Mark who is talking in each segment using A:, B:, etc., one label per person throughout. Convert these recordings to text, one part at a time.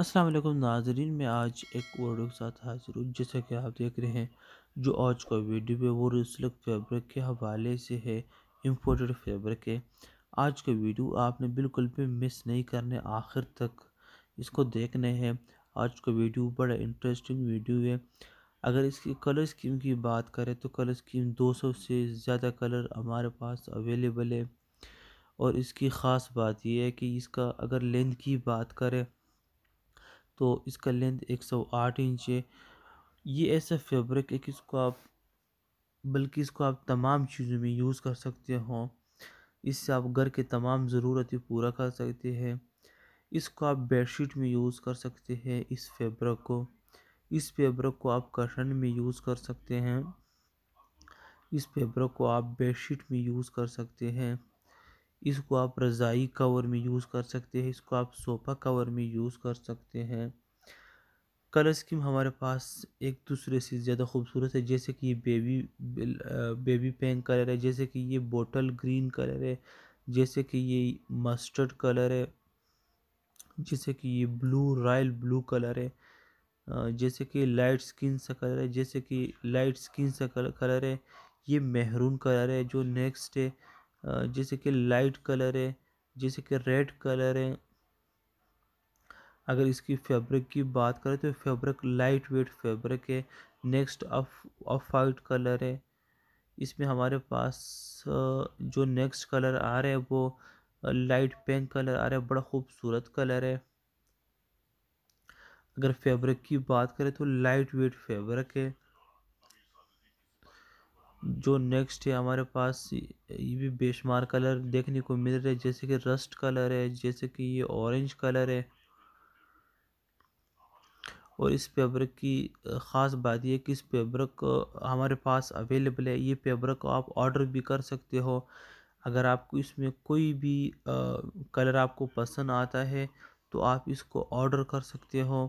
A: अस्सलाम वालेकुम नाजरीन मैं आज एक वीडियो के साथ हाजिर हूँ जैसा कि आप देख रहे हैं जो आज का वीडियो है वो रिसलक फैब्रिक के हवाले से है इम्पोर्टेड फैब्रिक है आज का वीडियो आपने बिल्कुल भी मिस नहीं करने आखिर तक इसको देखने हैं आज का वीडियो बड़ा इंटरेस्टिंग वीडियो है अगर इसकी कलर स्कीम की बात करें तो कलर स्कीम 200 से ज़्यादा कलर हमारे पास अवेलेबल है और इसकी ख़ास बात यह है कि इसका अगर लेंथ की बात करें तो इसका लेंथ 108 इंच है ये ऐसा फैब्रिक है कि इसको आप बल्कि इसको आप तमाम चीज़ों में यूज़ कर सकते हो इससे आप घर के तमाम ज़रूरतें पूरा कर सकते हैं इसको आप बेडशीट में यूज़ कर सकते हैं इस फैब्रिक को इस फैब्रिक को आप कशन में यूज़ कर सकते हैं इस फैब्रिक को आप बेडशीट में यूज़ कर सकते हैं इसको आप रज़ाई कवर में यूज़ कर सकते हैं इसको आप सोफ़ा कवर में यूज़ कर सकते हैं कलर स्कीम हमारे पास एक दूसरे से ज़्यादा खूबसूरत है जैसे कि ये बेबी बेबी पिंक कलर है जैसे कि ये बोटल ग्रीन कलर है जैसे कि ये मस्टर्ड कलर है जैसे कि ये ब्लू रॉयल ब्लू कलर है जैसे कि लाइट स्किन सा कलर है जैसे कि लाइट स्किन सा कलर है ये महरून कलर है जो नेक्स्ट है जैसे कि लाइट कलर है जैसे कि रेड कलर है अगर इसकी फैब्रिक की बात करें तो फैब्रिक लाइट वेट फैब्रिक है next off off white colour है इसमें हमारे पास जो नेक्स्ट कलर आ रहा है वो लाइट पिंक कलर आ रहा है बड़ा खूबसूरत कलर है अगर फैब्रिक की बात करें तो लाइट वेट फैब्रिक है जो नेक्स्ट है हमारे पास ये भी बेशुमार कलर देखने को मिल रहे हैं जैसे कि रस्ट कलर है जैसे कि ये ऑरेंज कलर है और इस पेब्रक की ख़ास बात यह कि इस पेब्रक हमारे पास अवेलेबल है ये पेब्रक आप ऑर्डर भी कर सकते हो अगर आपको इसमें कोई भी आ, कलर आपको पसंद आता है तो आप इसको ऑर्डर कर सकते हो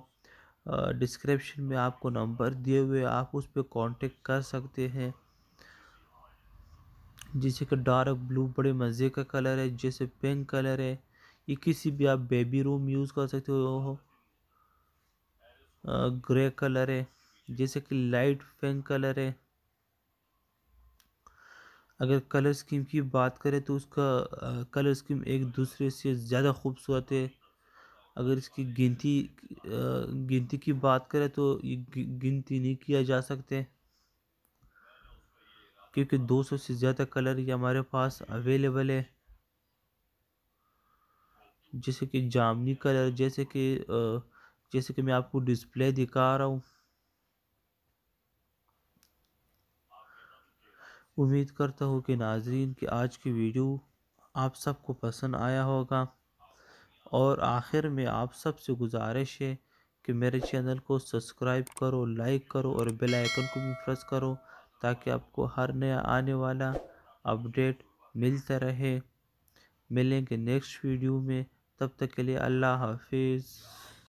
A: डिस्क्रिप्शन में आपको नंबर दिए हुए आप उस पर कॉन्टेक्ट कर सकते हैं जैसे कि डार्क ब्लू बड़े मज़े का कलर है जैसे पिंक कलर है ये किसी भी आप बेबी रूम यूज़ कर सकते हो ग्रे कलर है जैसे कि लाइट पिंक कलर है अगर कलर स्कीम की बात करें तो उसका कलर स्कीम एक दूसरे से ज़्यादा खूबसूरत है अगर इसकी गिनती गिनती की बात करें तो ये गिनती नहीं किया जा सकते क्योंकि 200 से ज़्यादा कलर ये हमारे पास अवेलेबल है जैसे कि जामनी कलर जैसे कि जैसे कि मैं आपको डिस्प्ले दिखा रहा हूँ उम्मीद करता हूँ कि नाजरीन की आज की वीडियो आप सबको पसंद आया होगा और आखिर में आप सब से गुजारिश है कि मेरे चैनल को सब्सक्राइब करो लाइक करो और बेल आइकन को भी प्रेस करो ताकि आपको हर नया आने वाला अपडेट मिलता रहे मिलेंगे नेक्स्ट वीडियो में तब तक के लिए अल्लाह हाफिज़